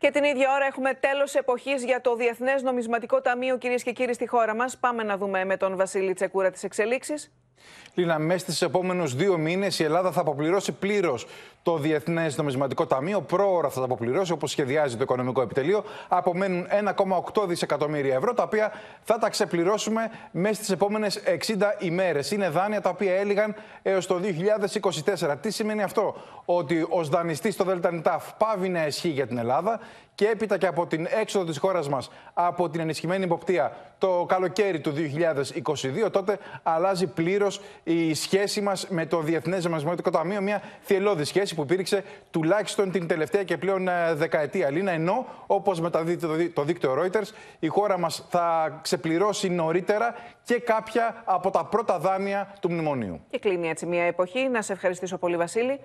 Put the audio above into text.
Και την ίδια ώρα έχουμε τέλος εποχής για το Διεθνές Νομισματικό Ταμείο, κυρίες και κύριοι, στη χώρα μας. Πάμε να δούμε με τον Βασίλη Τσεκούρα τις εξελίξεις. Λίνα, μέσα στις επόμενους δύο μήνες η Ελλάδα θα αποπληρώσει πλήρως το Διεθνές Νομισματικό Ταμείο. Πρόωρα θα τα αποπληρώσει όπως σχεδιάζει το Οικονομικό Επιτελείο. Απομένουν 1,8 δισεκατομμύρια ευρώ τα οποία θα τα ξεπληρώσουμε μέσα στις επόμενες 60 ημέρες. Είναι δάνεια τα οποία έλυγαν έως το 2024. Τι σημαίνει αυτό? Ότι ο δανειστής στο ΔΕΛΤΑΝΙΤΑΦ πάβει να ισχύει για την Ελλάδα και έπειτα και από την έξοδο της χώρας μας από την ενισχυμένη υποπτία το καλοκαίρι του 2022 τότε αλλάζει πλήρως η σχέση μας με το Διεθνές Νομισματικό Ταμείο. Μια θελώδη σχέση που υπήρξε τουλάχιστον την τελευταία και πλέον ε, δεκαετία. Λίνα, ενώ όπως μεταδίδει το δίκτυο Reuters, η χώρα μας θα ξεπληρώσει νωρίτερα και κάποια από τα πρώτα δάνεια του μνημονίου. Και κλείνει έτσι μια εποχή. Να σε ευχαριστήσω πολύ, Βασίλη.